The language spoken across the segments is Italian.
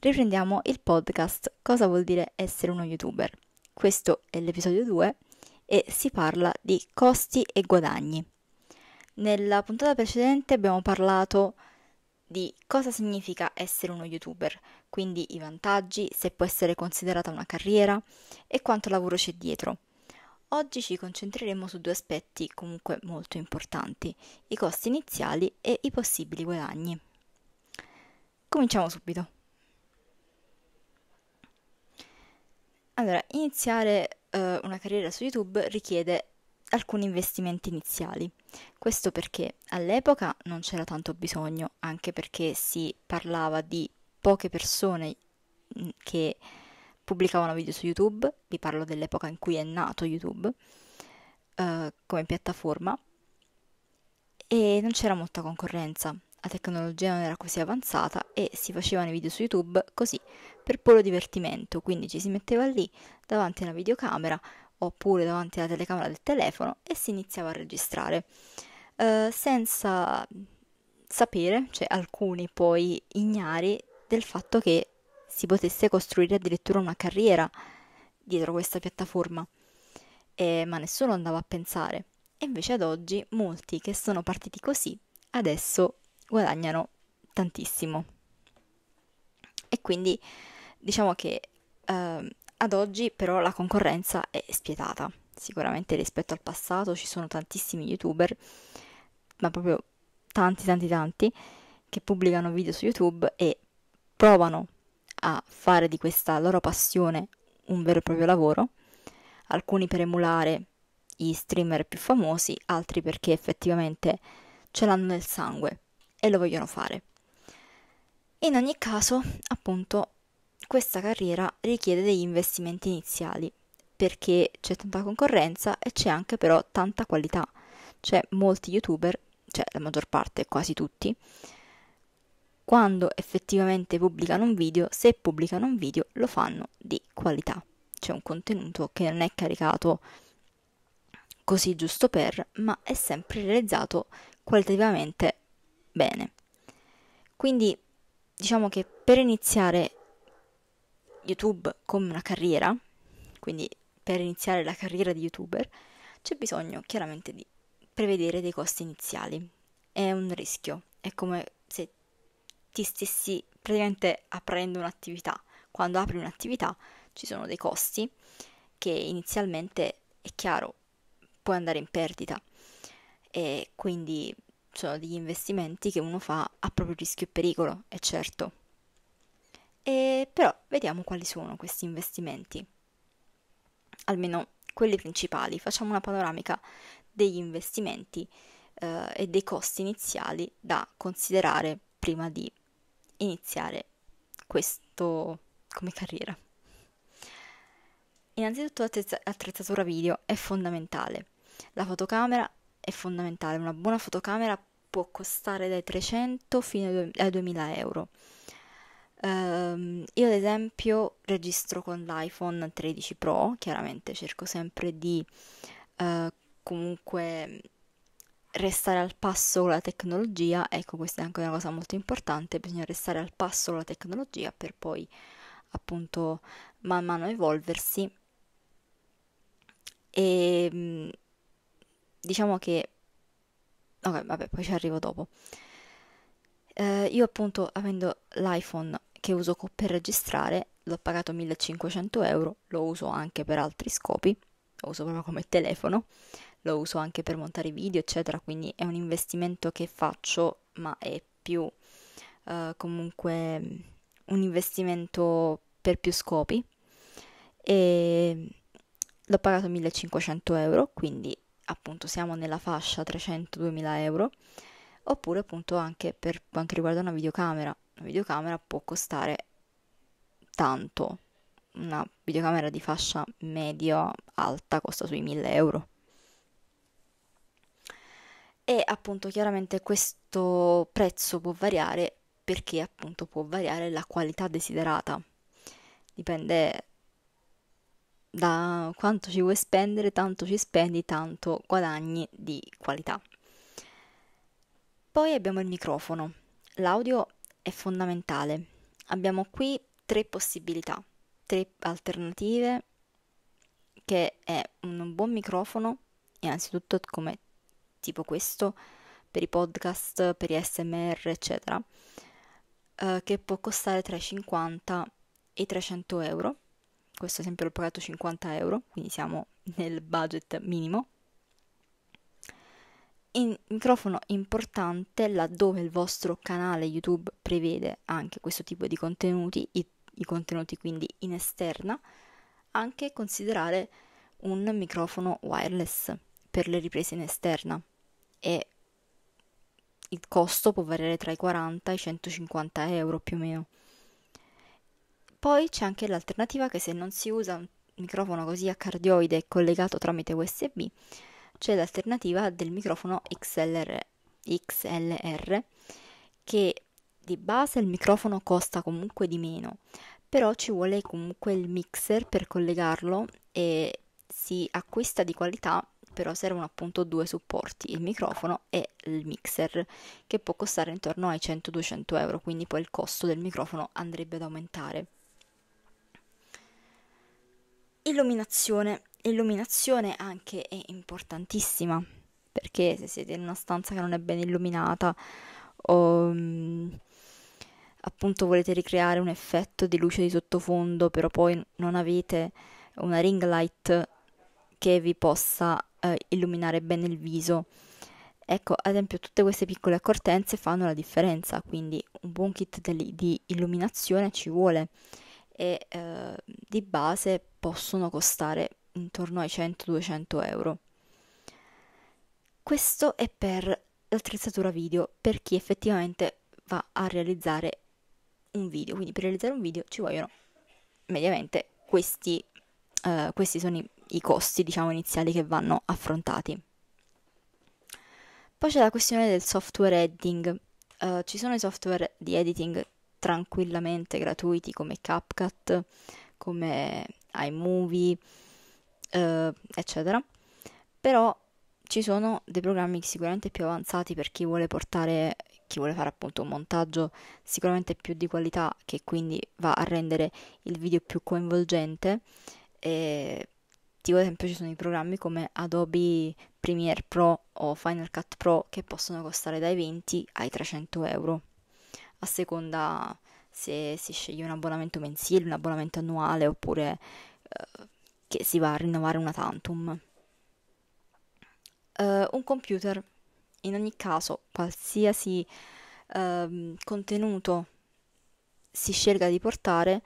riprendiamo il podcast Cosa vuol dire essere uno youtuber. Questo è l'episodio 2 e si parla di costi e guadagni. Nella puntata precedente abbiamo parlato di cosa significa essere uno youtuber, quindi i vantaggi, se può essere considerata una carriera e quanto lavoro c'è dietro. Oggi ci concentreremo su due aspetti comunque molto importanti, i costi iniziali e i possibili guadagni. Cominciamo subito. Allora, iniziare eh, una carriera su YouTube richiede alcuni investimenti iniziali. Questo perché all'epoca non c'era tanto bisogno, anche perché si parlava di poche persone mm, che pubblicavano video su YouTube, vi parlo dell'epoca in cui è nato YouTube eh, come piattaforma, e non c'era molta concorrenza la tecnologia non era così avanzata e si facevano i video su YouTube così, per puro divertimento, quindi ci si metteva lì davanti alla videocamera oppure davanti alla telecamera del telefono e si iniziava a registrare eh, senza sapere, cioè alcuni poi ignari del fatto che si potesse costruire addirittura una carriera dietro questa piattaforma, eh, ma nessuno andava a pensare. E invece ad oggi molti che sono partiti così adesso guadagnano tantissimo. E quindi diciamo che eh, ad oggi però la concorrenza è spietata, sicuramente rispetto al passato ci sono tantissimi youtuber, ma proprio tanti tanti tanti, che pubblicano video su YouTube e provano a fare di questa loro passione un vero e proprio lavoro, alcuni per emulare i streamer più famosi, altri perché effettivamente ce l'hanno nel sangue e lo vogliono fare. In ogni caso, appunto, questa carriera richiede degli investimenti iniziali perché c'è tanta concorrenza e c'è anche però tanta qualità. C'è molti youtuber, cioè la maggior parte, quasi tutti, quando effettivamente pubblicano un video, se pubblicano un video lo fanno di qualità. C'è un contenuto che non è caricato così giusto per, ma è sempre realizzato qualitativamente bene. Quindi diciamo che per iniziare YouTube come una carriera, quindi per iniziare la carriera di youtuber, c'è bisogno chiaramente di prevedere dei costi iniziali. È un rischio, è come se ti stessi praticamente aprendo un'attività. Quando apri un'attività ci sono dei costi che inizialmente è chiaro puoi andare in perdita e quindi cioè degli investimenti che uno fa a proprio rischio e pericolo, è certo. E però vediamo quali sono questi investimenti, almeno quelli principali. Facciamo una panoramica degli investimenti eh, e dei costi iniziali da considerare prima di iniziare questo come carriera. Innanzitutto l'attrezzatura video è fondamentale. La fotocamera è fondamentale, una buona fotocamera può costare dai 300 fino ai 2000 euro. Um, io ad esempio registro con l'iPhone 13 Pro, chiaramente cerco sempre di uh, comunque restare al passo con la tecnologia, ecco questa è anche una cosa molto importante, bisogna restare al passo con la tecnologia per poi appunto man mano evolversi e ehm, diciamo che... Ok, vabbè, poi ci arrivo dopo. Eh, io appunto, avendo l'iPhone che uso per registrare, l'ho pagato 1500 euro, lo uso anche per altri scopi, lo uso proprio come telefono, lo uso anche per montare video, eccetera, quindi è un investimento che faccio, ma è più eh, comunque un investimento per più scopi. E l'ho pagato 1500 euro, quindi appunto siamo nella fascia 300-2000 euro, oppure appunto anche per quanto riguarda una videocamera. Una videocamera può costare tanto, una videocamera di fascia medio-alta costa sui 1000 euro. E appunto chiaramente questo prezzo può variare perché appunto può variare la qualità desiderata. Dipende da quanto ci vuoi spendere, tanto ci spendi, tanto guadagni di qualità. Poi abbiamo il microfono. L'audio è fondamentale. Abbiamo qui tre possibilità, tre alternative che è un buon microfono, innanzitutto come tipo questo per i podcast, per i SMR, eccetera, eh, che può costare tra i 50 e i 300 euro questo sempre l'ho pagato 50 euro, quindi siamo nel budget minimo. In, microfono importante laddove il vostro canale YouTube prevede anche questo tipo di contenuti, i, i contenuti quindi in esterna, anche considerare un microfono wireless per le riprese in esterna e il costo può variare tra i 40 e i 150 euro più o meno. Poi c'è anche l'alternativa che se non si usa un microfono così a cardioide collegato tramite USB, c'è l'alternativa del microfono XLR, XLR che di base il microfono costa comunque di meno, però ci vuole comunque il mixer per collegarlo e si acquista di qualità, però servono appunto due supporti, il microfono e il mixer, che può costare intorno ai 100-200 euro, quindi poi il costo del microfono andrebbe ad aumentare. Illuminazione. Illuminazione anche è importantissima, perché se siete in una stanza che non è ben illuminata o mm, appunto volete ricreare un effetto di luce di sottofondo, però poi non avete una ring light che vi possa eh, illuminare bene il viso. Ecco, ad esempio, tutte queste piccole accortenze fanno la differenza, quindi un buon kit di illuminazione ci vuole e eh, di base possono costare intorno ai 100-200 euro. Questo è per l'attrezzatura video, per chi effettivamente va a realizzare un video, quindi per realizzare un video ci vogliono mediamente questi, uh, questi sono i, i costi diciamo iniziali che vanno affrontati. Poi c'è la questione del software editing. Uh, ci sono i software di editing tranquillamente gratuiti come CapCut, come iMovie, eh, eccetera. Però ci sono dei programmi sicuramente più avanzati per chi vuole portare, chi vuole fare appunto un montaggio sicuramente più di qualità, che quindi va a rendere il video più coinvolgente. E, tipo ad esempio ci sono i programmi come Adobe Premiere Pro o Final Cut Pro che possono costare dai 20 ai 300 euro a seconda se si sceglie un abbonamento mensile, un abbonamento annuale oppure eh, che si va a rinnovare una tantum. Uh, un computer, in ogni caso, qualsiasi uh, contenuto si scelga di portare,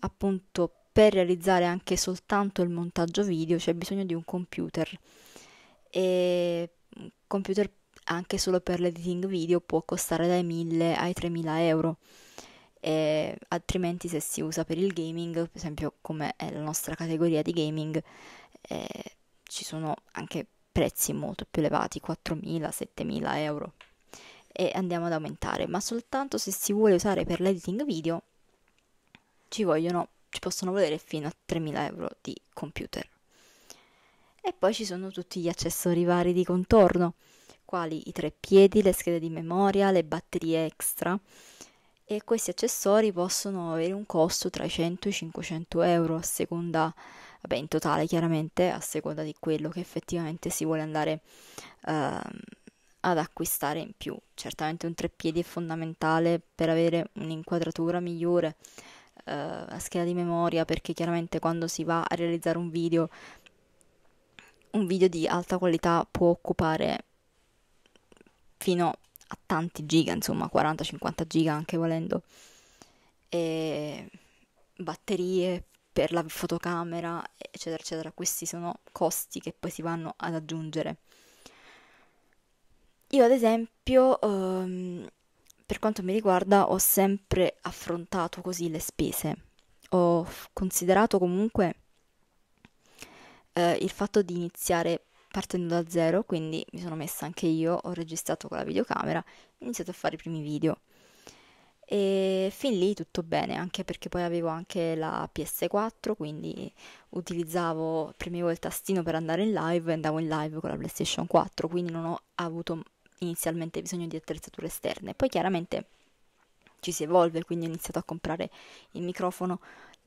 appunto per realizzare anche soltanto il montaggio video c'è bisogno di un computer e un computer anche solo per l'editing video può costare dai 1000 ai 3000 euro e altrimenti se si usa per il gaming, per esempio come è la nostra categoria di gaming, eh, ci sono anche prezzi molto più elevati, 4.000-7.000 euro e andiamo ad aumentare, ma soltanto se si vuole usare per l'editing video ci vogliono, ci possono volere fino a 3.000 euro di computer. E poi ci sono tutti gli accessori vari di contorno, quali i tre piedi, le schede di memoria, le batterie extra, e questi accessori possono avere un costo tra i 100 e i 500 euro a seconda, vabbè in totale chiaramente, a seconda di quello che effettivamente si vuole andare eh, ad acquistare in più. Certamente un treppiedi è fondamentale per avere un'inquadratura migliore, eh, la scheda di memoria, perché chiaramente quando si va a realizzare un video, un video di alta qualità può occupare fino a a tanti giga, insomma 40-50 giga anche volendo, e batterie per la fotocamera, eccetera, eccetera. Questi sono costi che poi si vanno ad aggiungere. Io ad esempio, ehm, per quanto mi riguarda, ho sempre affrontato così le spese. Ho considerato comunque eh, il fatto di iniziare partendo da zero, quindi mi sono messa anche io, ho registrato con la videocamera, ho iniziato a fare i primi video. E fin lì tutto bene, anche perché poi avevo anche la PS4, quindi utilizzavo, premevo il tastino per andare in live e andavo in live con la PlayStation 4, quindi non ho avuto inizialmente bisogno di attrezzature esterne. Poi chiaramente ci si evolve, quindi ho iniziato a comprare il microfono,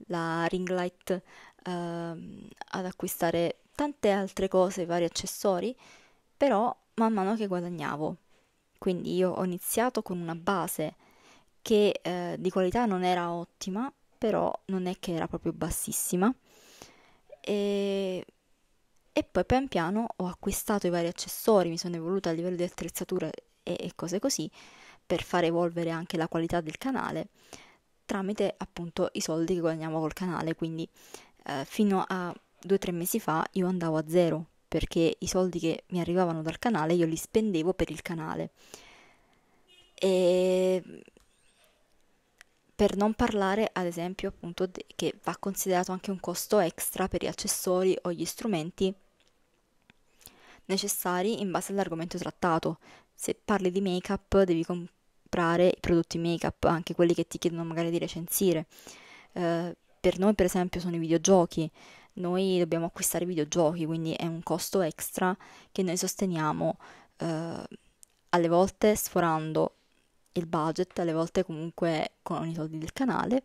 la ring light, ehm, ad acquistare tante altre cose, vari accessori, però man mano che guadagnavo. Quindi io ho iniziato con una base che eh, di qualità non era ottima, però non è che era proprio bassissima. E, e poi pian piano ho acquistato i vari accessori, mi sono evoluta a livello di attrezzature e, e cose così per far evolvere anche la qualità del canale tramite appunto i soldi che guadagniamo col canale, quindi eh, fino a due o tre mesi fa io andavo a zero perché i soldi che mi arrivavano dal canale io li spendevo per il canale. E per non parlare, ad esempio, appunto, che va considerato anche un costo extra per gli accessori o gli strumenti necessari in base all'argomento trattato. Se parli di make-up, devi comprare i prodotti make-up, anche quelli che ti chiedono magari di recensire. Eh, per noi, per esempio, sono i videogiochi noi dobbiamo acquistare videogiochi, quindi è un costo extra che noi sosteniamo eh, alle volte sforando il budget, alle volte comunque con i soldi del canale,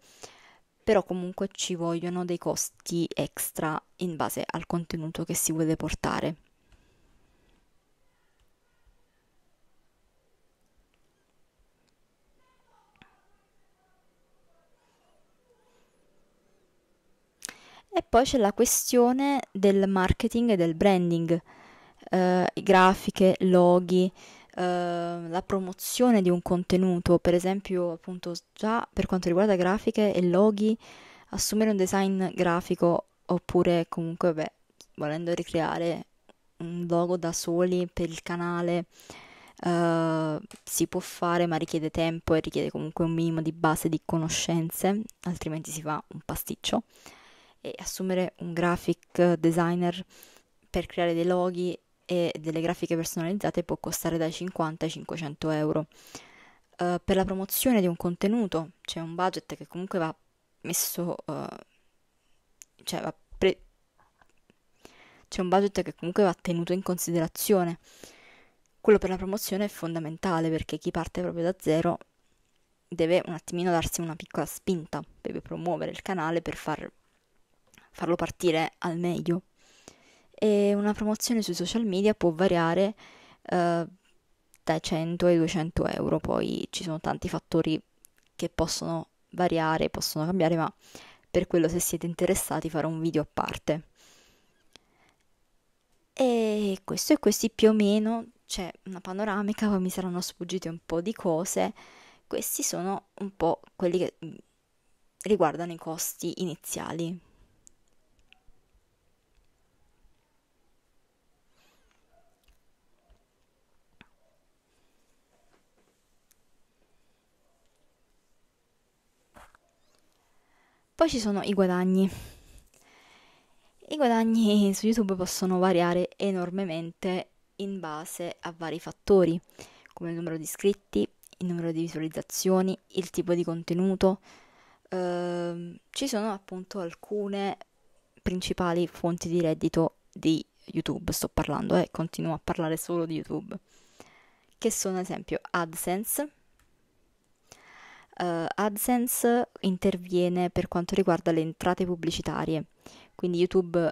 però comunque ci vogliono dei costi extra in base al contenuto che si vuole portare. E poi c'è la questione del marketing e del branding, eh, grafiche, loghi, eh, la promozione di un contenuto, per esempio appunto già per quanto riguarda grafiche e loghi, assumere un design grafico oppure comunque beh, volendo ricreare un logo da soli per il canale uh, si può fare ma richiede tempo e richiede comunque un minimo di base di conoscenze altrimenti si fa un pasticcio e assumere un graphic designer per creare dei loghi e delle grafiche personalizzate può costare dai 50 ai 500 euro. Uh, per la promozione di un contenuto c'è un budget che comunque va messo, uh, cioè va pre- c'è un budget che comunque va tenuto in considerazione. Quello per la promozione è fondamentale perché chi parte proprio da zero deve un attimino darsi una piccola spinta, deve promuovere il canale per far farlo partire al meglio. E una promozione sui social media può variare eh, da 100 ai 200 euro, poi ci sono tanti fattori che possono variare, possono cambiare, ma per quello se siete interessati farò un video a parte. E questo è questi più o meno c'è una panoramica, poi mi saranno sfuggite un po' di cose. Questi sono un po' quelli che mm, riguardano i costi iniziali. Poi ci sono i guadagni. I guadagni su YouTube possono variare enormemente in base a vari fattori, come il numero di iscritti, il numero di visualizzazioni, il tipo di contenuto. Eh, ci sono appunto alcune principali fonti di reddito di YouTube, sto parlando e eh, continuo a parlare solo di YouTube, che sono ad esempio AdSense, uh, AdSense interviene per quanto riguarda le entrate pubblicitarie, quindi YouTube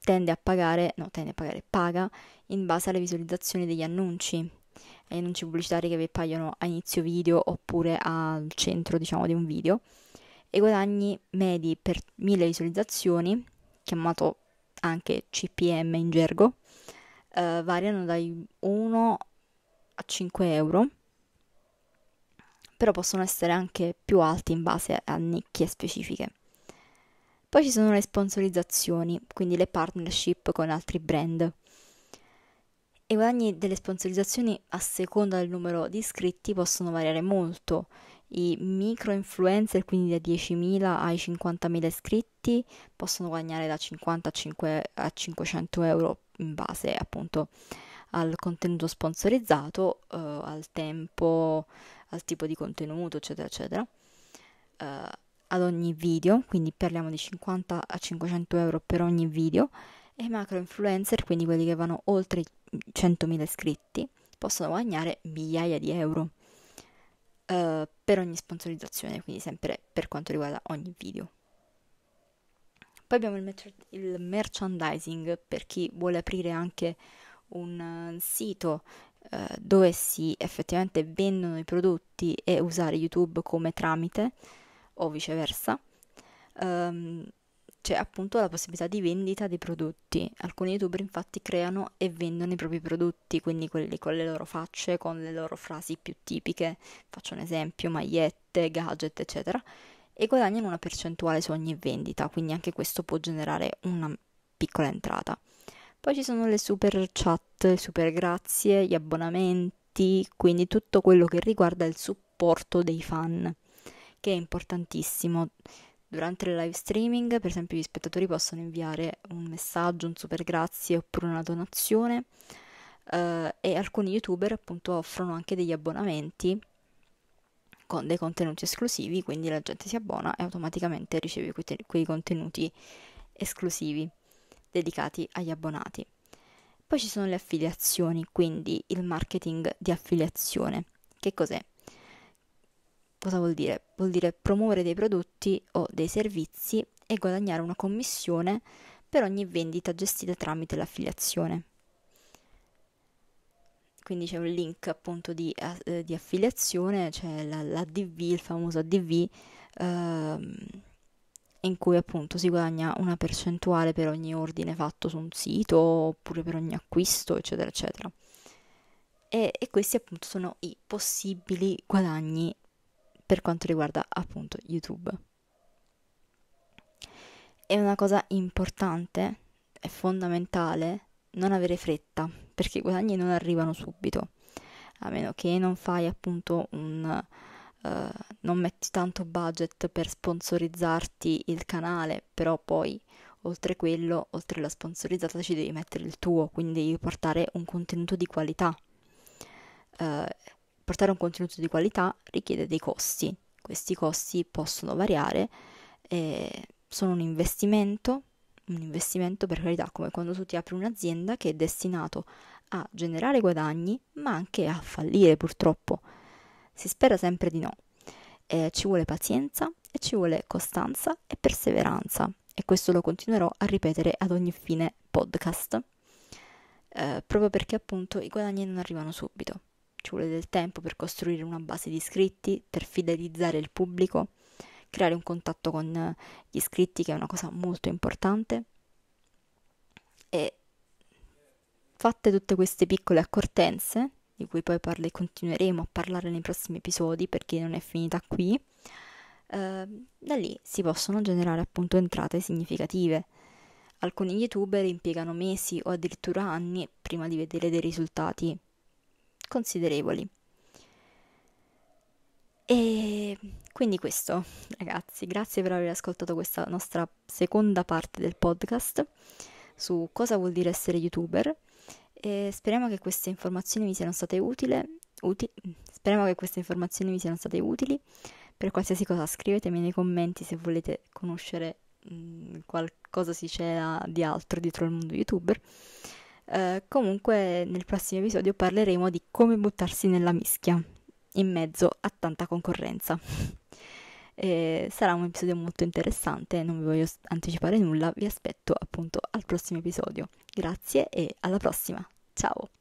tende a pagare, no, tende a pagare, paga in base alle visualizzazioni degli annunci, agli annunci pubblicitari che vi appaiono a inizio video oppure al centro, diciamo, di un video, e guadagni medi per 1000 visualizzazioni, chiamato anche CPM in gergo, uh, variano dai 1 a 5 euro però possono essere anche più alti in base a nicchie specifiche. Poi ci sono le sponsorizzazioni, quindi le partnership con altri brand. I guadagni delle sponsorizzazioni a seconda del numero di iscritti possono variare molto. I micro influencer, quindi da 10.000 ai 50.000 iscritti, possono guadagnare da 50 a, 5, a 500 euro in base appunto al contenuto sponsorizzato, eh, al tempo, al tipo di contenuto, eccetera, eccetera, uh, ad ogni video, quindi parliamo di 50 a 500 euro per ogni video, e macro influencer, quindi quelli che vanno oltre i 100.000 iscritti, possono guadagnare migliaia di euro uh, per ogni sponsorizzazione, quindi sempre per quanto riguarda ogni video. Poi abbiamo il, mer- il merchandising per chi vuole aprire anche un eh, sito eh, dove si effettivamente vendono i prodotti e usare YouTube come tramite o viceversa. Um, c'è appunto la possibilità di vendita dei prodotti. Alcuni youtuber infatti creano e vendono i propri prodotti, quindi quelli con le loro facce, con le loro frasi più tipiche, faccio un esempio, magliette, gadget, eccetera, e guadagnano una percentuale su ogni vendita, quindi anche questo può generare una piccola entrata. Poi ci sono le super chat, le super grazie, gli abbonamenti, quindi tutto quello che riguarda il supporto dei fan, che è importantissimo. Durante il live streaming, per esempio, gli spettatori possono inviare un messaggio, un super grazie oppure una donazione. Uh, e alcuni youtuber appunto offrono anche degli abbonamenti con dei contenuti esclusivi, quindi la gente si abbona e automaticamente riceve quei, quei contenuti esclusivi dedicati agli abbonati. Poi ci sono le affiliazioni, quindi il marketing di affiliazione. Che cos'è? Cosa vuol dire? Vuol dire promuovere dei prodotti o dei servizi e guadagnare una commissione per ogni vendita gestita tramite l'affiliazione. Quindi c'è un link appunto di, eh, di affiliazione, c'è cioè la, DV, il famoso ADV. Ehm, in cui appunto si guadagna una percentuale per ogni ordine fatto su un sito oppure per ogni acquisto, eccetera, eccetera. E, e questi appunto sono i possibili guadagni per quanto riguarda appunto YouTube. E una cosa importante è fondamentale non avere fretta, perché i guadagni non arrivano subito, a meno che non fai appunto un eh, non metti tanto budget per sponsorizzarti il canale, però poi oltre quello, oltre la sponsorizzata ci devi mettere il tuo, quindi devi portare un contenuto di qualità. Uh, portare un contenuto di qualità richiede dei costi, questi costi possono variare, eh, sono un investimento, un investimento per carità come quando tu ti apri un'azienda che è destinato a generare guadagni ma anche a fallire purtroppo. Si spera sempre di no. Eh, ci vuole pazienza e ci vuole costanza e perseveranza e questo lo continuerò a ripetere ad ogni fine podcast, eh, proprio perché appunto i guadagni non arrivano subito. Ci vuole del tempo per costruire una base di iscritti, per fidelizzare il pubblico, creare un contatto con gli iscritti che è una cosa molto importante e fatte tutte queste piccole accortenze di cui poi parli, continueremo a parlare nei prossimi episodi perché non è finita qui, eh, da lì si possono generare appunto entrate significative. Alcuni youtuber impiegano mesi o addirittura anni prima di vedere dei risultati considerevoli. E quindi questo, ragazzi, grazie per aver ascoltato questa nostra seconda parte del podcast su cosa vuol dire essere youtuber. E speriamo che queste informazioni vi siano state utili. Uti- speriamo che queste informazioni vi siano state utili. Per qualsiasi cosa scrivetemi nei commenti se volete conoscere mh, mm, qualcosa si c'è di altro dietro il mondo youtuber. Uh, comunque nel prossimo episodio parleremo di come buttarsi nella mischia in mezzo a tanta concorrenza. e sarà un episodio molto interessante, non vi voglio anticipare nulla, vi aspetto appunto al prossimo episodio. Grazie e alla prossima! Chao.